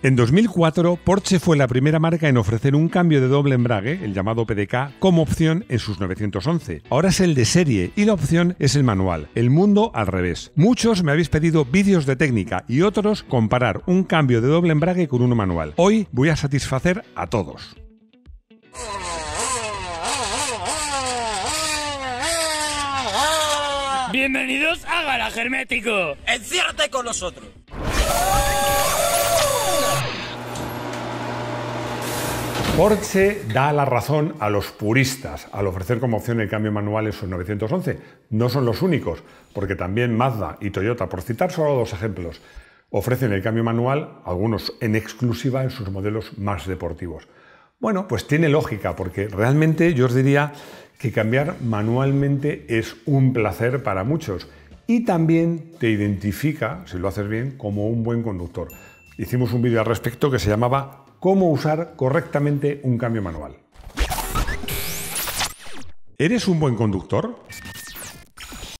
En 2004, Porsche fue la primera marca en ofrecer un cambio de doble embrague, el llamado PDK, como opción en sus 911. Ahora es el de serie y la opción es el manual, el mundo al revés. Muchos me habéis pedido vídeos de técnica y otros comparar un cambio de doble embrague con uno manual. Hoy voy a satisfacer a todos. Bienvenidos a Garaje Hermético. Enciérrate con nosotros. Porsche da la razón a los puristas al ofrecer como opción el cambio manual en sus 911. No son los únicos, porque también Mazda y Toyota, por citar solo dos ejemplos, ofrecen el cambio manual, algunos en exclusiva en sus modelos más deportivos. Bueno, pues tiene lógica, porque realmente yo os diría que cambiar manualmente es un placer para muchos y también te identifica, si lo haces bien, como un buen conductor. Hicimos un vídeo al respecto que se llamaba cómo usar correctamente un cambio manual. ¿Eres un buen conductor?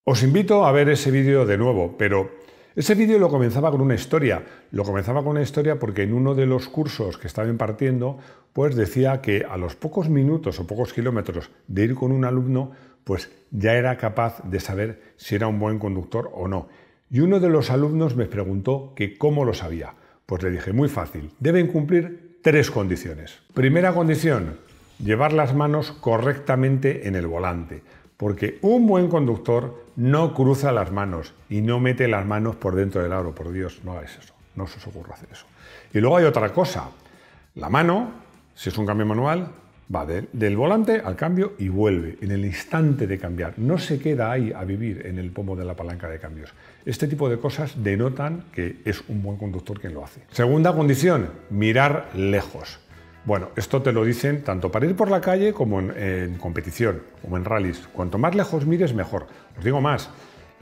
Os invito a ver ese vídeo de nuevo, pero ese vídeo lo comenzaba con una historia. Lo comenzaba con una historia porque en uno de los cursos que estaba impartiendo, pues decía que a los pocos minutos o pocos kilómetros de ir con un alumno, pues ya era capaz de saber si era un buen conductor o no. Y uno de los alumnos me preguntó que cómo lo sabía. Pues le dije, muy fácil, deben cumplir tres condiciones. Primera condición, llevar las manos correctamente en el volante, porque un buen conductor no cruza las manos y no mete las manos por dentro del aro, por Dios, no hagáis eso, no se os ocurra hacer eso. Y luego hay otra cosa, la mano, si es un cambio manual, Va del, volante al cambio y vuelve en el instante de cambiar. No se queda ahí a vivir en el pomo de la palanca de cambios. Este tipo de cosas denotan que es un buen conductor quien lo hace. Segunda condición, mirar lejos. Bueno, esto te lo dicen tanto para ir por la calle como en, competición, o en rallies. Cuanto más lejos mires, mejor. Os digo más,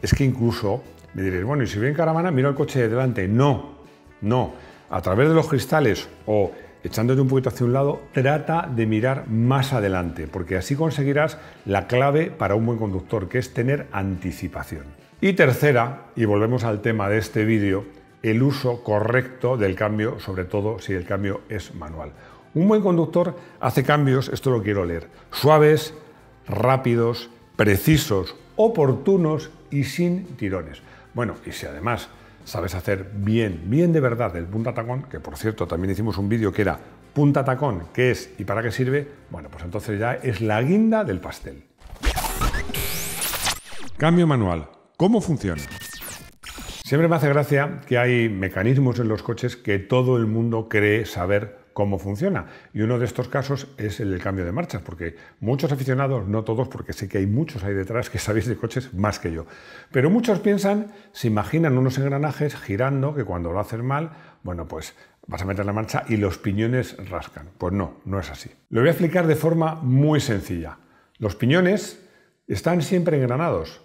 es que incluso me diréis, bueno, y si voy en caravana, miro el coche de delante. No, no. A través de los cristales o echándote un poquito hacia un lado, trata de mirar más adelante, porque así conseguirás la clave para un buen conductor, que es tener anticipación. Y tercera, y volvemos al tema de este vídeo, el uso correcto del cambio, sobre todo si el cambio es manual. Un buen conductor hace cambios, esto lo quiero leer, suaves, rápidos, precisos, oportunos y sin tirones. Bueno, y si además sabes hacer bien, bien de verdad el punta tacón, que por cierto también hicimos un vídeo que era punta tacón, qué es y para qué sirve, bueno, pues entonces ya es la guinda del pastel. Cambio manual. ¿Cómo funciona? Siempre me hace gracia que hay mecanismos en los coches que todo el mundo cree saber cómo funciona. Y uno de estos casos es el del cambio de marchas, porque muchos aficionados, no todos, porque sé que hay muchos ahí detrás que sabéis de coches más que yo, pero muchos piensan, se imaginan unos engranajes girando que cuando lo hacen mal, bueno, pues vas a meter la marcha y los piñones rascan. Pues no, no es así. Lo voy a explicar de forma muy sencilla. Los piñones están siempre engranados,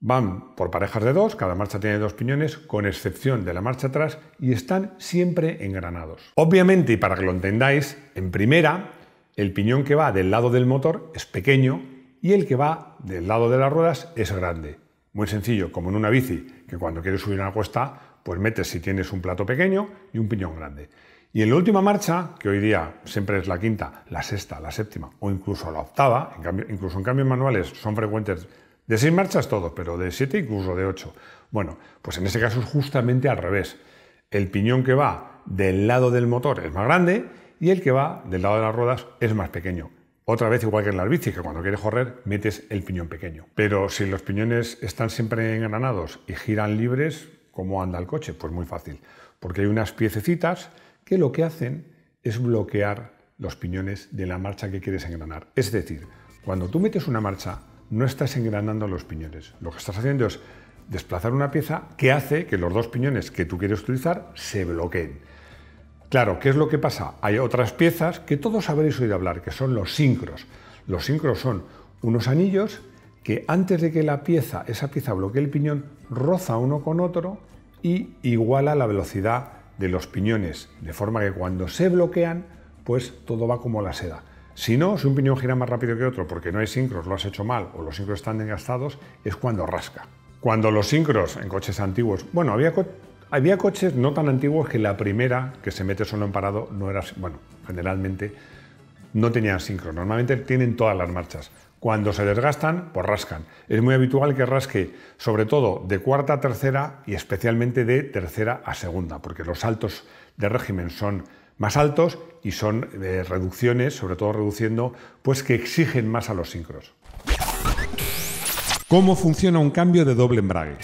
Van por parejas de dos, cada marcha tiene dos piñones, con excepción de la marcha atrás, y están siempre engranados. Obviamente, y para que lo entendáis, en primera, el piñón que va del lado del motor es pequeño y el que va del lado de las ruedas es grande. Muy sencillo, como en una bici, que cuando quieres subir una cuesta, pues metes si tienes un plato pequeño y un piñón grande. Y en la última marcha, que hoy día siempre es la quinta, la sexta, la séptima o incluso la octava, incluso en cambios manuales son frecuentes de seis marchas todo, pero de siete incluso de ocho. Bueno, pues en este caso es justamente al revés. El piñón que va del lado del motor es más grande y el que va del lado de las ruedas es más pequeño. Otra vez, igual que en la bicis, que cuando quieres correr metes el piñón pequeño. Pero si los piñones están siempre engranados y giran libres, ¿cómo anda el coche? Pues muy fácil, porque hay unas piececitas que lo que hacen es bloquear los piñones de la marcha que quieres engranar. Es decir, cuando tú metes una marcha no estás engranando los piñones. Lo que estás haciendo es desplazar una pieza que hace que los dos piñones que tú quieres utilizar se bloqueen. Claro, ¿qué es lo que pasa? Hay otras piezas que todos habréis oído hablar, que son los sincros. Los sincros son unos anillos que antes de que la pieza, esa pieza bloquee el piñón, roza uno con otro y iguala la velocidad de los piñones, de forma que cuando se bloquean, pues todo va como la seda. Si no, si un piñón gira más rápido que otro porque no hay sincros, lo has hecho mal o los sincros están desgastados, es cuando rasca. Cuando los sincros en coches antiguos, bueno, había, había coches no tan antiguos que la primera que se mete solo en parado no era, bueno, generalmente no tenía sincros, normalmente tienen todas las marchas. Cuando se desgastan, pues rascan. Es muy habitual que rasque, sobre todo de cuarta a tercera y especialmente de tercera a segunda, porque los saltos de régimen son más altos y son eh, reducciones, sobre todo reduciendo, pues que exigen más a los sincros. ¿Cómo funciona un cambio de doble embrague?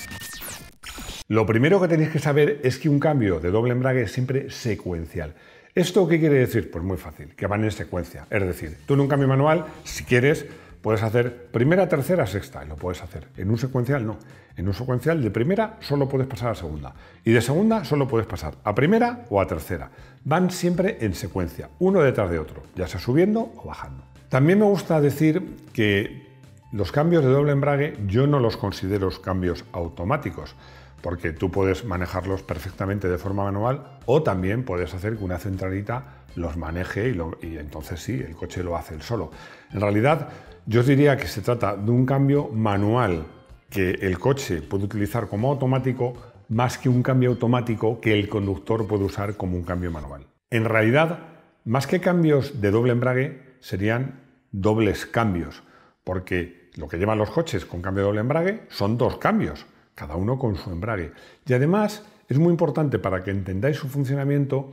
Lo primero que tenéis que saber es que un cambio de doble embrague es siempre secuencial. ¿Esto qué quiere decir? Pues muy fácil, que van en secuencia. Es decir, tú en un cambio manual, si quieres, Puedes hacer primera, tercera, sexta, y lo puedes hacer. En un secuencial no. En un secuencial de primera solo puedes pasar a segunda. Y de segunda solo puedes pasar a primera o a tercera. Van siempre en secuencia, uno detrás de otro, ya sea subiendo o bajando. También me gusta decir que los cambios de doble embrague yo no los considero cambios automáticos, porque tú puedes manejarlos perfectamente de forma manual o también puedes hacer que una centralita los maneje y, y entonces sí, el coche lo hace él solo. En realidad, yo os diría que se trata de un cambio manual que el coche puede utilizar como automático más que un cambio automático que el conductor puede usar como un cambio manual. En realidad, más que cambios de doble embrague, serían dobles cambios, porque lo que llevan los coches con cambio de doble embrague son dos cambios, cada uno con su embrague. Y además es muy importante para que entendáis su funcionamiento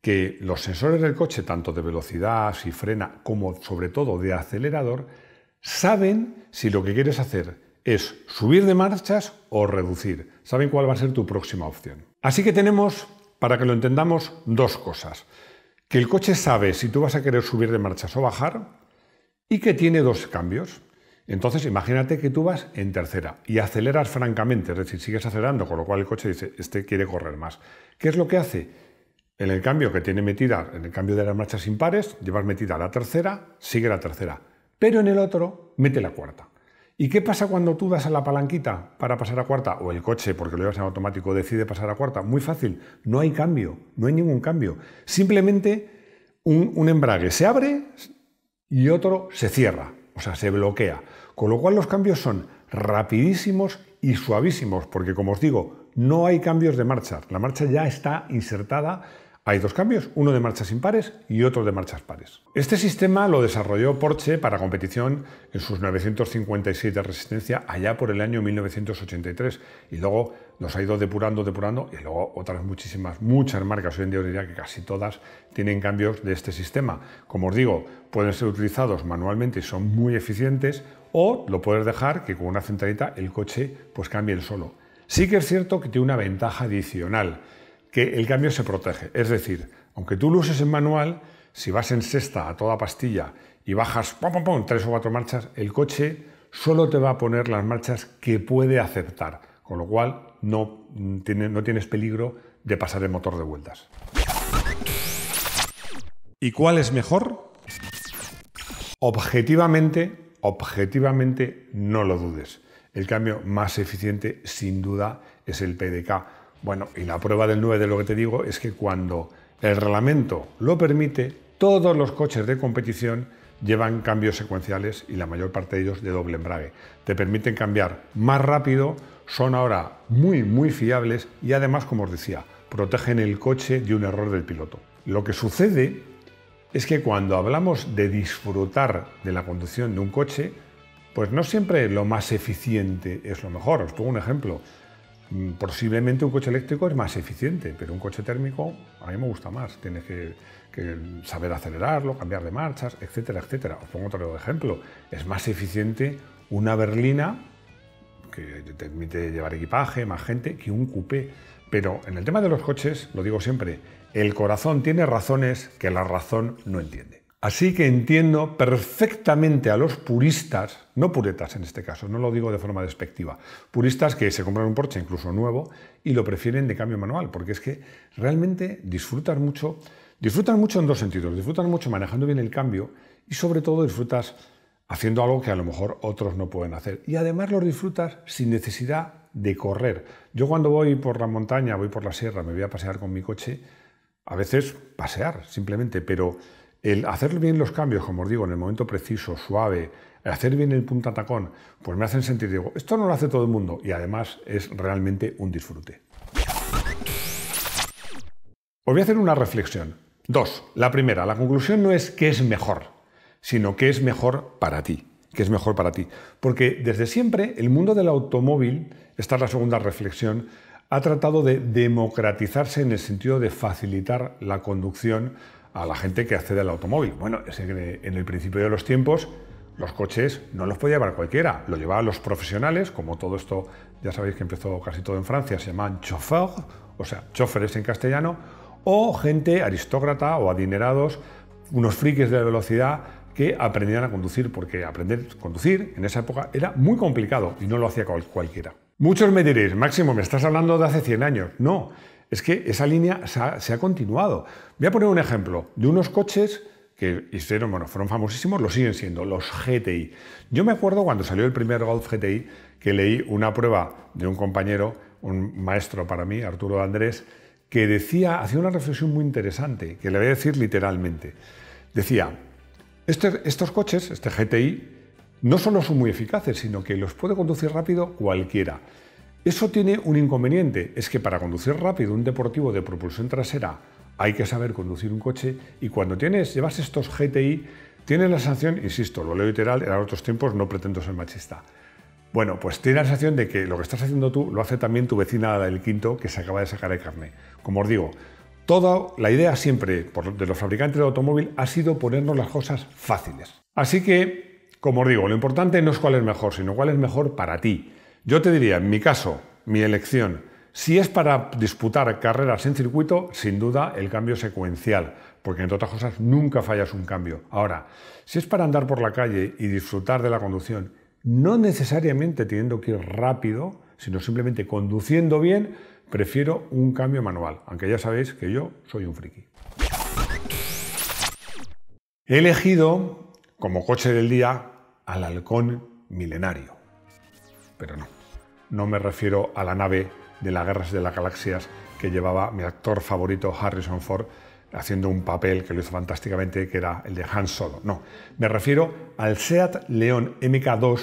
que los sensores del coche, tanto de velocidad, si frena, como sobre todo de acelerador, saben si lo que quieres hacer es subir de marchas o reducir. Saben cuál va a ser tu próxima opción. Así que tenemos, para que lo entendamos, dos cosas. Que el coche sabe si tú vas a querer subir de marchas o bajar y que tiene dos cambios. Entonces imagínate que tú vas en tercera y aceleras francamente, es decir, sigues acelerando, con lo cual el coche dice, este quiere correr más. ¿Qué es lo que hace? En el cambio que tiene metida, en el cambio de las marchas impares, llevas metida la tercera, sigue la tercera pero en el otro mete la cuarta. ¿Y qué pasa cuando tú das a la palanquita para pasar a cuarta? O el coche, porque lo llevas en automático, decide pasar a cuarta. Muy fácil, no hay cambio, no hay ningún cambio. Simplemente un, un embrague se abre y otro se cierra, o sea, se bloquea. Con lo cual los cambios son rapidísimos y suavísimos, porque como os digo, no hay cambios de marcha. La marcha ya está insertada hay dos cambios, uno de marchas impares y otro de marchas pares. Este sistema lo desarrolló Porsche para competición en sus 956 de resistencia allá por el año 1983 y luego nos ha ido depurando, depurando y luego otras muchísimas, muchas marcas, hoy en día diría que casi todas tienen cambios de este sistema. Como os digo, pueden ser utilizados manualmente y son muy eficientes o lo puedes dejar que con una centralita el coche pues cambie el solo. Sí que es cierto que tiene una ventaja adicional que el cambio se protege. Es decir, aunque tú lo uses en manual, si vas en sexta a toda pastilla y bajas tres o cuatro marchas, el coche solo te va a poner las marchas que puede aceptar, con lo cual no, no tienes peligro de pasar el motor de vueltas. ¿Y cuál es mejor? Objetivamente, objetivamente no lo dudes. El cambio más eficiente sin duda es el PDK bueno, y la prueba del 9 de lo que te digo es que cuando el reglamento lo permite, todos los coches de competición llevan cambios secuenciales y la mayor parte de ellos de doble embrague. Te permiten cambiar más rápido, son ahora muy, muy fiables y además, como os decía, protegen el coche de un error del piloto. Lo que sucede es que cuando hablamos de disfrutar de la conducción de un coche, pues no siempre lo más eficiente es lo mejor. Os pongo un ejemplo. Mm, posiblemente un coche eléctrico es más eficiente, pero un coche térmico a mí me gusta más. Tienes que, saber acelerarlo, cambiar de marchas, etcétera, etcétera. Os pongo otro ejemplo. Es más eficiente una berlina que te permite llevar equipaje, más gente, que un coupé. Pero en el tema de los coches, lo digo siempre, el corazón tiene razones que la razón no entiende. Así que entiendo perfectamente a los puristas, no puretas en este caso, no lo digo de forma despectiva, puristas que se compran un Porsche incluso nuevo y lo prefieren de cambio manual, porque es que realmente disfrutan mucho, disfrutan mucho en dos sentidos, disfrutan mucho manejando bien el cambio y sobre todo disfrutas haciendo algo que a lo mejor otros no pueden hacer. Y además lo disfrutas sin necesidad de correr. Yo cuando voy por la montaña, voy por la sierra, me voy a pasear con mi coche, a veces pasear simplemente, pero el hacer bien los cambios, como os digo, en el momento preciso, suave, hacer bien el punta tacón, pues me hacen sentir, digo, esto no lo hace todo el mundo y además es realmente un disfrute. Os voy a hacer una reflexión. Dos. La primera, la conclusión no es que es mejor, sino que es mejor para ti. ¿Qué es mejor para ti? Porque desde siempre el mundo del automóvil, esta es la segunda reflexión, ha tratado de democratizarse en el sentido de facilitar la conducción a la gente que accede al automóvil. Bueno, en el principio de los tiempos los coches no los podía llevar cualquiera, Lo llevaban los profesionales, como todo esto ya sabéis que empezó casi todo en Francia, se llamaban chauffeurs, o sea, choferes en castellano, o gente aristócrata o adinerados, unos frikis de la velocidad que aprendían a conducir, porque aprender a conducir en esa época era muy complicado y no lo hacía cualquiera. Muchos me diréis, Máximo, me estás hablando de hace 100 años. No, es que esa línea se ha, continuado. Voy a poner un ejemplo de unos coches que fueron famosísimos, lo siguen siendo, los GTI. Yo me acuerdo cuando salió el primer Golf GTI que leí una prueba de un compañero, un maestro para mí, Arturo Andrés, que decía, hacía una reflexión muy interesante, que le voy a decir literalmente. Decía, este, estos coches, este GTI, no solo son muy eficaces, sino que los puede conducir rápido cualquiera. Eso tiene un inconveniente, es que para conducir rápido un deportivo de propulsión trasera hay que saber conducir un coche y cuando tienes, llevas estos GTI, tienes la sanción, insisto, lo leo literal, En otros tiempos, no pretendo ser machista. Bueno, pues tienes la sensación de que lo que estás haciendo tú lo hace también tu vecina del quinto que se acaba de sacar de carne. Como os digo, toda la idea siempre de los fabricantes de automóvil ha sido ponernos las cosas fáciles. Así que, como os digo, lo importante no es cuál es mejor, sino cuál es mejor para ti. Yo te diría, en mi caso, mi elección, si es para disputar carreras en circuito, sin duda el cambio secuencial, porque entre otras cosas nunca fallas un cambio. Ahora, si es para andar por la calle y disfrutar de la conducción, no necesariamente teniendo que ir rápido, sino simplemente conduciendo bien, prefiero un cambio manual, aunque ya sabéis que yo soy un friki. He elegido como coche del día al halcón milenario pero no. No me refiero a la nave de las guerras de las galaxias que llevaba mi actor favorito Harrison Ford haciendo un papel que lo hizo fantásticamente, que era el de Han Solo. No, me refiero al Seat León MK2,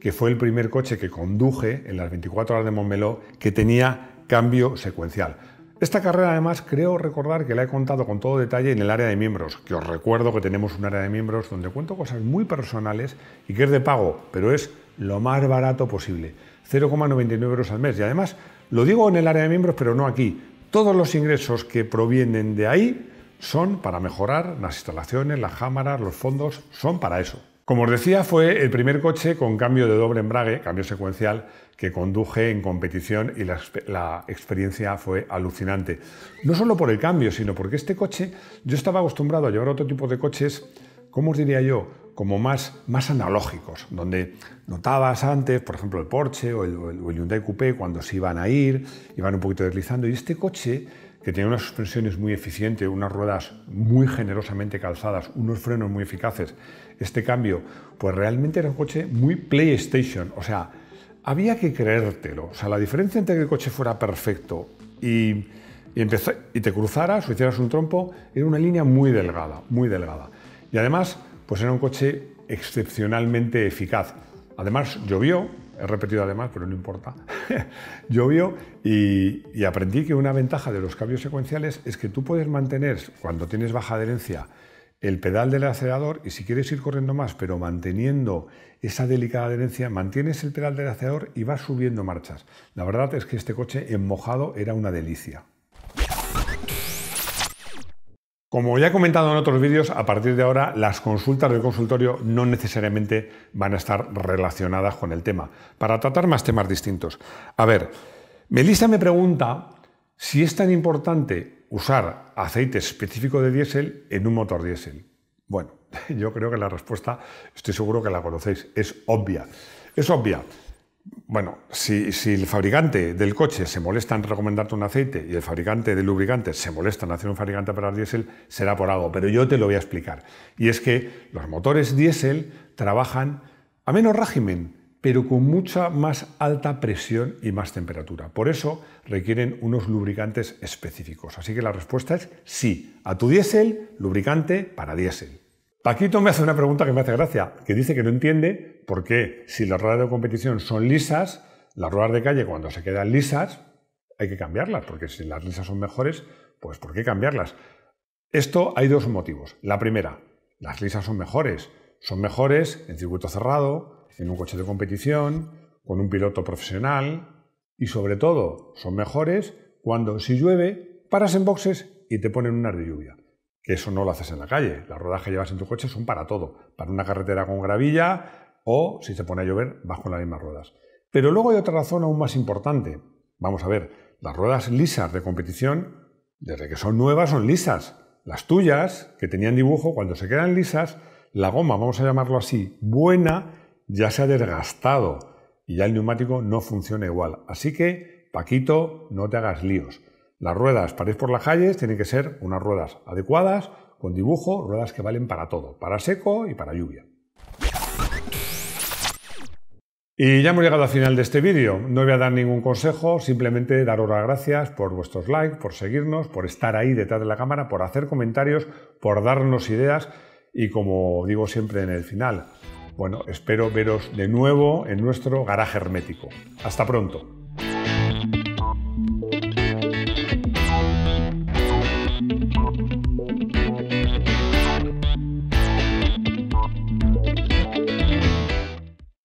que fue el primer coche que conduje en las 24 horas de Montmeló, que tenía cambio secuencial. Esta carrera además creo recordar que la he contado con todo detalle en el área de miembros, que os recuerdo que tenemos un área de miembros donde cuento cosas muy personales y que es de pago, pero es lo más barato posible. 0,99 euros al mes. Y además, lo digo en el área de miembros, pero no aquí. Todos los ingresos que provienen de ahí son para mejorar las instalaciones, las cámaras, los fondos, son para eso. Como os decía, fue el primer coche con cambio de doble embrague, cambio secuencial, que conduje en competición y la, experiencia fue alucinante. No solo por el cambio, sino porque este coche, yo estaba acostumbrado a llevar otro tipo de coches, ¿cómo os diría yo? como más, más analógicos, donde notabas antes, por ejemplo, el Porsche o el, Hyundai Coupé cuando se iban a ir, iban un poquito deslizando, y este coche que tenía unas suspensiones muy eficientes, unas ruedas muy generosamente calzadas, unos frenos muy eficaces, este cambio, pues realmente era un coche muy PlayStation, o sea, había que creértelo, o sea, la diferencia entre que el coche fuera perfecto y, y te cruzaras o hicieras un trompo, era una línea muy delgada, muy delgada. Y además, pues era un coche excepcionalmente eficaz. Además, llovió, he repetido además, pero no importa, llovió y, aprendí que una ventaja de los cambios secuenciales es que tú puedes mantener, cuando tienes baja adherencia, el pedal del acelerador y si quieres ir corriendo más, pero manteniendo esa delicada adherencia, mantienes el pedal del acelerador y vas subiendo marchas. La verdad es que este coche en mojado era una delicia. Como ya he comentado en otros vídeos, a partir de ahora las consultas del consultorio no necesariamente van a estar relacionadas con el tema, para tratar más temas distintos. A ver, Melissa me pregunta si es tan importante usar aceite específico de diésel en un motor diésel. Bueno, yo creo que la respuesta, estoy seguro que la conocéis, es obvia. Es obvia. Bueno, si, el fabricante del coche se molesta en recomendarte un aceite y el fabricante de lubricante se molesta en hacer un fabricante para diésel, será por algo, pero yo te lo voy a explicar. Y es que los motores diésel trabajan a menos régimen, pero con mucha más alta presión y más temperatura. Por eso requieren unos lubricantes específicos. Así que la respuesta es sí, a tu diésel, lubricante para diésel. Paquito me hace una pregunta que me hace gracia, que dice que no entiende por qué si las ruedas de competición son lisas, las ruedas de calle cuando se quedan lisas hay que cambiarlas, porque si las lisas son mejores, pues ¿por qué cambiarlas? Esto hay dos motivos. La primera, las lisas son mejores. Son mejores en circuito cerrado, en un coche de competición, con un piloto profesional y sobre todo son mejores cuando si llueve paras en boxes y te ponen unas de lluvia que eso no lo haces en la calle. Las ruedas que llevas en tu coche son para todo, para una carretera con gravilla o si se pone a llover vas con las mismas ruedas. Pero luego hay otra razón aún más importante. Vamos a ver, las ruedas lisas de competición, desde que son nuevas, son lisas. Las tuyas, que tenían dibujo, cuando se quedan lisas, la goma, vamos a llamarlo así, buena, ya se ha desgastado y ya el neumático no funciona igual. Así que, Paquito, no te hagas líos. Las ruedas para ir por las calles tienen que ser unas ruedas adecuadas, con dibujo, ruedas que valen para todo, para seco y para lluvia. Y ya hemos llegado al final de este vídeo. No voy a dar ningún consejo, simplemente daros las gracias por vuestros likes, por seguirnos, por estar ahí detrás de la cámara, por hacer comentarios, por darnos ideas y como digo siempre en el final, bueno, espero veros de nuevo en nuestro garaje hermético. Hasta pronto.